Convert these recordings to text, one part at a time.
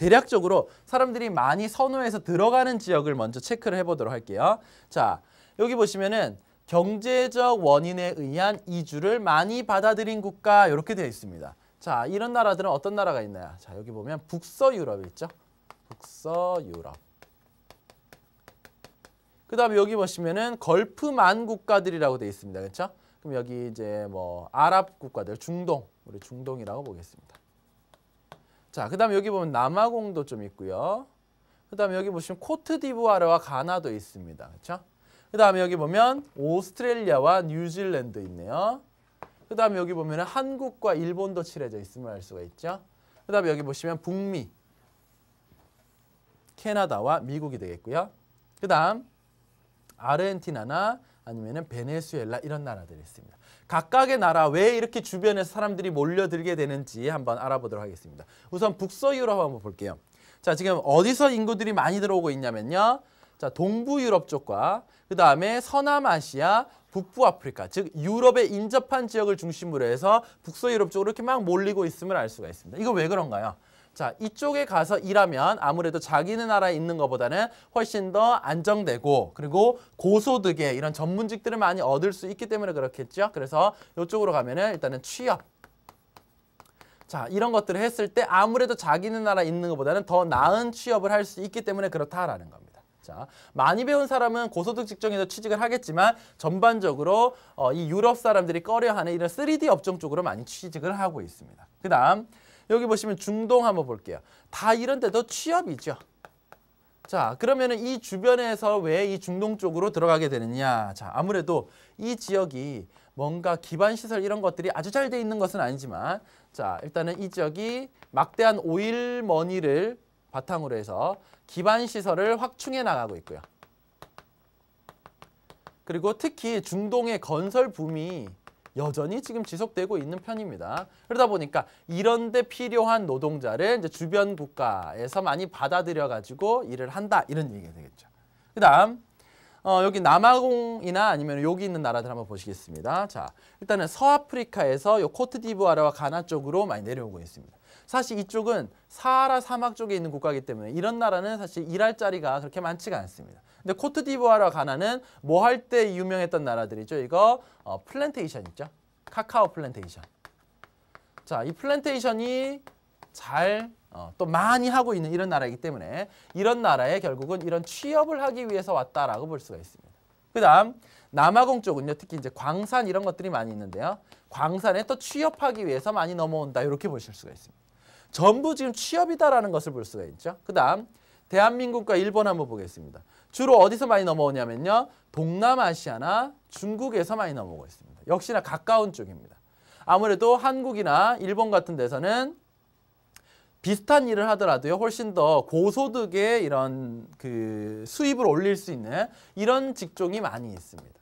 대략적으로 사람들이 많이 선호해서 들어가는 지역을 먼저 체크를 해보도록 할게요. 자, 여기 보시면은 경제적 원인에 의한 이주를 많이 받아들인 국가 이렇게 되어 있습니다. 자, 이런 나라들은 어떤 나라가 있나요? 자, 여기 보면 북서 유럽 있죠. 북서 유럽. 그 다음에 여기 보시면은 걸프만 국가들이라고 되어 있습니다. 그렇죠? 그럼 여기 이제 뭐 아랍 국가들, 중동, 우리 중동이라고 보겠습니다. 자, 그 다음에 여기 보면 남아공도 좀 있고요. 그 다음에 여기 보시면 코트디부아르와 가나도 있습니다. 그렇죠? 그 다음에 여기 보면 오스트레일리아와 뉴질랜드 있네요. 그 다음에 여기 보면 한국과 일본도 칠해져 있음을 알 수가 있죠. 그 다음에 여기 보시면 북미, 캐나다와 미국이 되겠고요. 그 다음 아르헨티나나 아니면은 베네수엘라 이런 나라들이 있습니다. 각각의 나라 왜 이렇게 주변에 사람들이 몰려들게 되는지 한번 알아보도록 하겠습니다. 우선 북서 유럽 한번 볼게요. 자, 지금 어디서 인구들이 많이 들어오고 있냐면요. 자, 동부 유럽 쪽과 그다음에 서남아시아, 북부 아프리카, 즉 유럽에 인접한 지역을 중심으로 해서 북서 유럽 쪽으로 이렇게 막 몰리고 있음을 알 수가 있습니다. 이거 왜 그런가요? 자 이쪽에 가서 일하면 아무래도 자기네 나라에 있는 것보다는 훨씬 더 안정되고 그리고 고소득의 이런 전문직들을 많이 얻을 수 있기 때문에 그렇겠죠. 그래서 이쪽으로 가면은 일단은 취업 자 이런 것들을 했을 때 아무래도 자기네 나라에 있는 것보다는 더 나은 취업을 할 수 있기 때문에 그렇다라는 겁니다. 자 많이 배운 사람은 고소득 직종에서 취직을 하겠지만 전반적으로 어, 이 유럽 사람들이 꺼려하는 이런 3D 업종 쪽으로 많이 취직을 하고 있습니다. 그 다음 여기 보시면 중동 한번 볼게요. 다 이런 데도 취업이죠. 자, 그러면 은이 주변에서 왜 이 중동 쪽으로 들어가게 되느냐. 자, 아무래도 이 지역이 뭔가 기반시설 이런 것들이 아주 잘 돼 있는 것은 아니지만 자, 일단은 이 지역이 막대한 오일머니를 바탕으로 해서 기반시설을 확충해 나가고 있고요. 그리고 특히 중동의 건설 붐이 여전히 지금 지속되고 있는 편입니다. 그러다 보니까 이런데 필요한 노동자를 이제 주변 국가에서 많이 받아들여 가지고 일을 한다 이런 얘기가 되겠죠. 그다음 어, 여기 남아공이나 아니면 여기 있는 나라들 한번 보시겠습니다. 자, 일단은 서아프리카에서 요 코트디부아르와 가나 쪽으로 많이 내려오고 있습니다. 사실 이쪽은 사하라 사막 쪽에 있는 국가이기 때문에 이런 나라는 사실 일할 자리가 그렇게 많지가 않습니다. 근데 코트디부아르와 가나는 뭐 할 때 유명했던 나라들이죠. 이거 어, 플랜테이션 있죠. 카카오 플랜테이션. 자, 이 플랜테이션이 잘 어, 또 많이 하고 있는 이런 나라이기 때문에 이런 나라에 결국은 이런 취업을 하기 위해서 왔다라고 볼 수가 있습니다. 그 다음 남아공 쪽은요. 특히 이제 광산 이런 것들이 많이 있는데요. 광산에 또 취업하기 위해서 많이 넘어온다. 이렇게 보실 수가 있습니다. 전부 지금 취업이다라는 것을 볼 수가 있죠. 그 다음 대한민국과 일본 한번 보겠습니다. 주로 어디서 많이 넘어오냐면요. 동남아시아나 중국에서 많이 넘어오고 있습니다. 역시나 가까운 쪽입니다. 아무래도 한국이나 일본 같은 데서는 비슷한 일을 하더라도요 훨씬 더 고소득의 이런 그 수입을 올릴 수 있는 이런 직종이 많이 있습니다.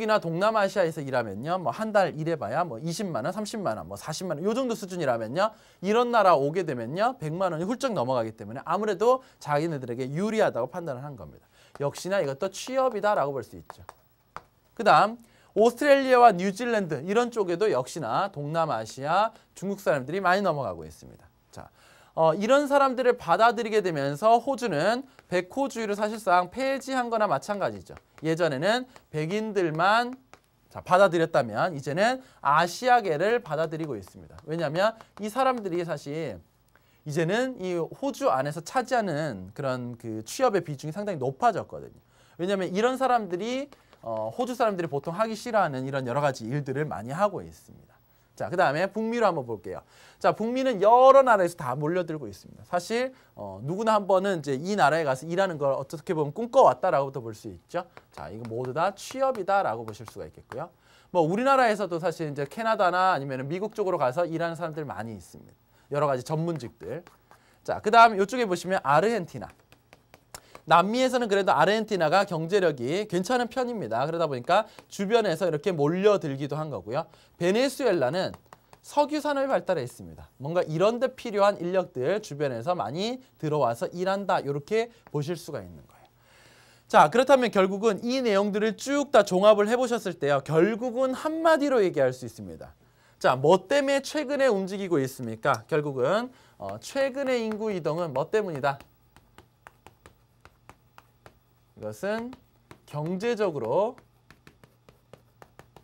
중국이나 동남아시아에서 일하면요. 뭐 한 달 일해봐야 뭐 20만 원, 30만 원, 뭐 40만 원요 정도 수준이라면요. 이런 나라 오게 되면요. 100만 원이 훌쩍 넘어가기 때문에 아무래도 자기네들에게 유리하다고 판단을 한 겁니다. 역시나 이것도 취업이다라고 볼 수 있죠. 그다음 오스트레일리아와 뉴질랜드 이런 쪽에도 역시나 동남아시아 중국 사람들이 많이 넘어가고 있습니다. 자, 어, 이런 사람들을 받아들이게 되면서 호주는 백호주의를 사실상 폐지한 거나 마찬가지죠. 예전에는 백인들만 자, 받아들였다면 이제는 아시아계를 받아들이고 있습니다. 왜냐하면 이 사람들이 사실 이제는 이 호주 안에서 차지하는 그런 그 취업의 비중이 상당히 높아졌거든요. 왜냐하면 이런 사람들이 어, 호주 사람들이 보통 하기 싫어하는 이런 여러 가지 일들을 많이 하고 있습니다. 자, 그 다음에 북미로 한번 볼게요. 자, 북미는 여러 나라에서 다 몰려들고 있습니다. 사실 어, 누구나 한 번은 이제 이 나라에 가서 일하는 걸 어떻게 보면 꿈꿔왔다라고도 볼 수 있죠. 자, 이거 모두 다 취업이다라고 보실 수가 있겠고요. 뭐 우리나라에서도 사실 이제 캐나다나 아니면 미국 쪽으로 가서 일하는 사람들 많이 있습니다. 여러 가지 전문직들. 자, 그 다음 이쪽에 보시면 아르헨티나. 남미에서는 그래도 아르헨티나가 경제력이 괜찮은 편입니다. 그러다 보니까 주변에서 이렇게 몰려들기도 한 거고요. 베네수엘라는 석유산업이 발달해있습니다 뭔가 이런 데 필요한 인력들 주변에서 많이 들어와서 일한다. 이렇게 보실 수가 있는 거예요. 자 그렇다면 결국은 이 내용들을 쭉 다 종합을 해보셨을 때요. 결국은 한마디로 얘기할 수 있습니다. 자, 뭐 때문에 최근에 움직이고 있습니까? 결국은 어, 최근의 인구 이동은 뭐 때문이다? 이것은 경제적으로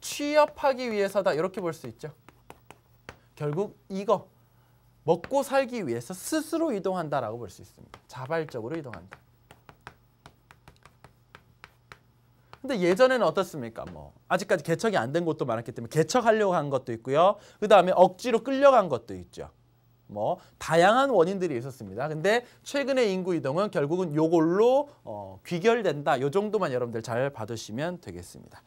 취업하기 위해서다 이렇게 볼 수 있죠. 결국 이거 먹고 살기 위해서 스스로 이동한다라고 볼 수 있습니다. 자발적으로 이동한다. 근데 예전에는 어떻습니까? 뭐 아직까지 개척이 안 된 곳도 많았기 때문에 개척하려고 한 것도 있고요. 그 다음에 억지로 끌려간 것도 있죠. 뭐 다양한 원인들이 있었습니다. 근데 최근의 인구 이동은 결국은 요걸로 어, 귀결된다. 요 정도만 여러분들 잘받으시면 되겠습니다.